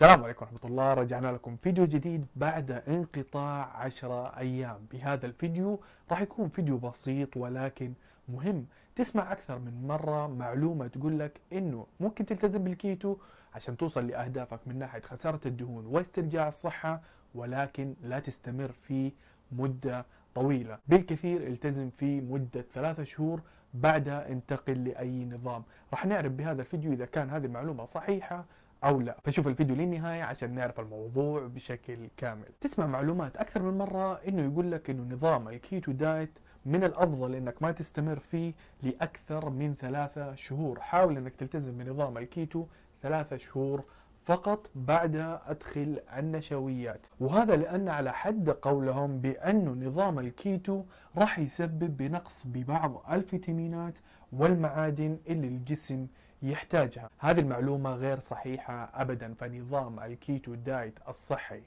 السلام عليكم ورحمة الله رجعنا لكم فيديو جديد بعد انقطاع عشرة أيام بهذا الفيديو راح يكون فيديو بسيط ولكن مهم تسمع أكثر من مرة معلومة تقول لك أنه ممكن تلتزم بالكيتو عشان توصل لأهدافك من ناحية خسارة الدهون واسترجاع الصحة ولكن لا تستمر فيه مدة طويلة بالكثير التزم فيه مدة ثلاثة شهور بعدها انتقل لأي نظام راح نعرف بهذا الفيديو إذا كان هذه المعلومة صحيحة او لا فشوف الفيديو للنهايه عشان نعرف الموضوع بشكل كامل تسمع معلومات اكثر من مره انه يقول لك انه نظام الكيتو دايت من الافضل انك ما تستمر فيه لاكثر من ثلاثة شهور حاول انك تلتزم بنظام الكيتو ثلاثة شهور فقط بعدها أدخل النشويات وهذا لأن على حد قولهم بأن نظام الكيتو راح يسبب بنقص ببعض الفيتامينات والمعادن اللي الجسم يحتاجها هذه المعلومة غير صحيحة أبدا فنظام الكيتو دايت الصحي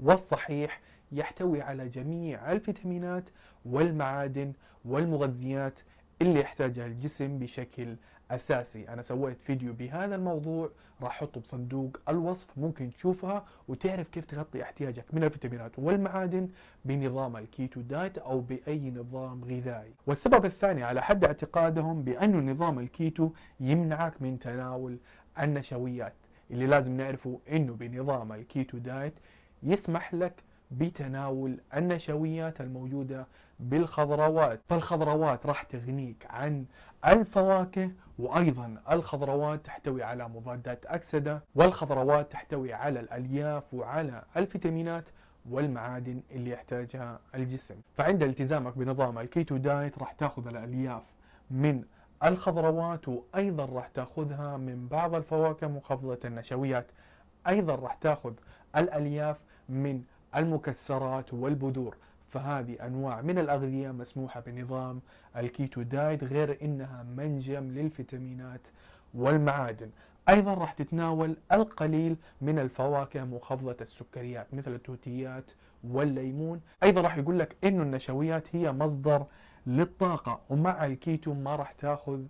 والصحيح يحتوي على جميع الفيتامينات والمعادن والمغذيات اللي يحتاجها الجسم بشكل اساسي انا سويت فيديو بهذا الموضوع راح احطه بصندوق الوصف ممكن تشوفها وتعرف كيف تغطي احتياجك من الفيتامينات والمعادن بنظام الكيتو دايت او باي نظام غذائي والسبب الثاني على حد اعتقادهم بانه نظام الكيتو يمنعك من تناول النشويات اللي لازم نعرفه انه بنظام الكيتو دايت يسمح لك بتناول النشويات الموجودة بالخضروات فالخضروات راح تغنيك عن الفواكه وأيضا الخضروات تحتوي على مضادات أكسدة والخضروات تحتوي على الألياف وعلى الفيتامينات والمعادن اللي يحتاجها الجسم فعند التزامك بنظام الكيتو دايت راح تاخذ الألياف من الخضروات وأيضا راح تاخذها من بعض الفواكه منخفضة النشويات أيضا راح تاخذ الألياف من المكسرات والبذور فهذه أنواع من الأغذية مسموحة بنظام الكيتو دايت غير إنها منجم للفيتامينات والمعادن أيضا راح تتناول القليل من الفواكه مخفضة السكريات مثل التوتيات والليمون أيضا راح يقول لك إنه النشويات هي مصدر للطاقة ومع الكيتو ما راح تاخذ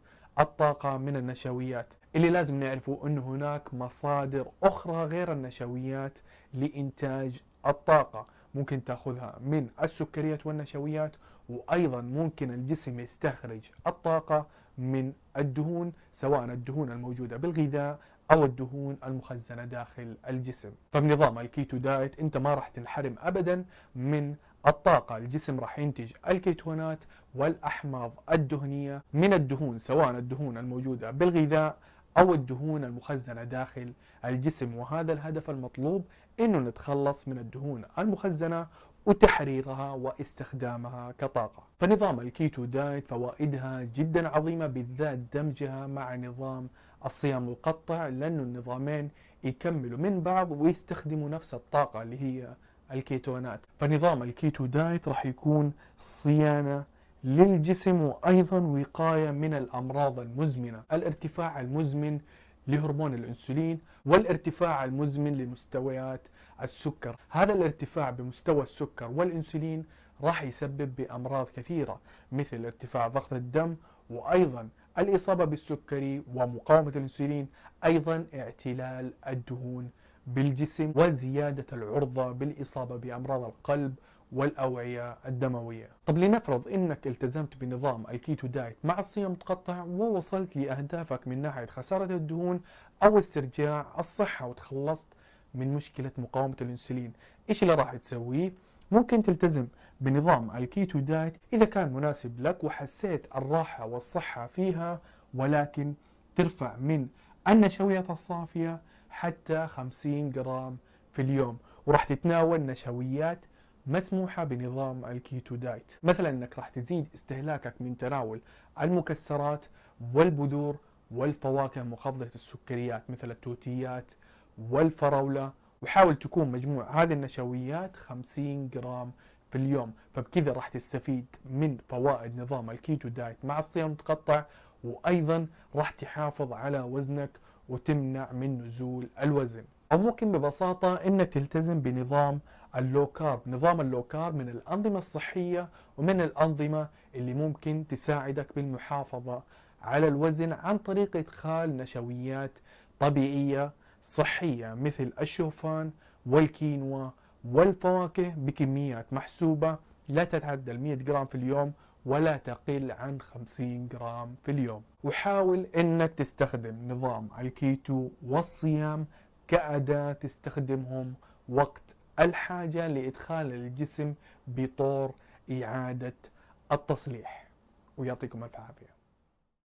الطاقة من النشويات اللي لازم نعرفه أن هناك مصادر أخرى غير النشويات لإنتاج الطاقة ممكن تاخذها من السكريات والنشويات وايضا ممكن الجسم يستخرج الطاقه من الدهون سواء الدهون الموجوده بالغذاء او الدهون المخزنه داخل الجسم فبنظام الكيتو دايت انت ما راح تنحرم ابدا من الطاقة الجسم راح ينتج الكيتونات والأحماض الدهنية من الدهون سواء الدهون الموجودة بالغذاء أو الدهون المخزنة داخل الجسم وهذا الهدف المطلوب أنه نتخلص من الدهون المخزنة وتحريرها واستخدامها كطاقة فنظام الكيتو دايت فوائدها جدا عظيمة بالذات دمجها مع نظام الصيام المقطع لأنه النظامين يكملوا من بعض ويستخدموا نفس الطاقة اللي هي الكيتونات فنظام الكيتو دايت راح يكون صيانة للجسم وأيضا وقاية من الأمراض المزمنة الارتفاع المزمن لهرمون الأنسولين والارتفاع المزمن لمستويات السكر هذا الارتفاع بمستوى السكر والأنسولين راح يسبب بأمراض كثيرة مثل ارتفاع ضغط الدم وأيضا الإصابة بالسكري ومقاومة الأنسولين أيضا اعتلال الدهون بالجسم وزيادة العرضة بالإصابة بأمراض القلب والأوعية الدموية طب لنفرض أنك التزمت بنظام الكيتو دايت مع الصيام المتقطع ووصلت لأهدافك من ناحية خسارة الدهون أو استرجاع الصحة وتخلصت من مشكلة مقاومة الأنسولين إيش اللي راح تسويه؟ ممكن تلتزم بنظام الكيتو دايت إذا كان مناسب لك وحسيت الراحة والصحة فيها ولكن ترفع من النشويات الصافية حتى 50 جرام في اليوم وراح تتناول نشويات مسموحة بنظام الكيتو دايت مثلا أنك راح تزيد استهلاكك من تناول المكسرات والبذور والفواكه مخفضة السكريات مثل التوتيات والفراولة وحاول تكون مجموع هذه النشويات 50 جرام في اليوم فبكذا راح تستفيد من فوائد نظام الكيتو دايت مع الصيام المتقطع وايضا راح تحافظ على وزنك وتمنع من نزول الوزن او ممكن ببساطه انك تلتزم بنظام اللوكار نظام اللو كارب من الأنظمة الصحية ومن الأنظمة اللي ممكن تساعدك بالمحافظة على الوزن عن طريق إدخال نشويات طبيعية صحية مثل الشوفان والكينوا والفواكه بكميات محسوبة لا تتعدى 100 جرام في اليوم ولا تقل عن 50 جرام في اليوم وحاول انك تستخدم نظام الكيتو والصيام كأداة تستخدمهم وقت الحاجة لإدخال الجسم بطور إعادة التصليح ويعطيكم ألف عافية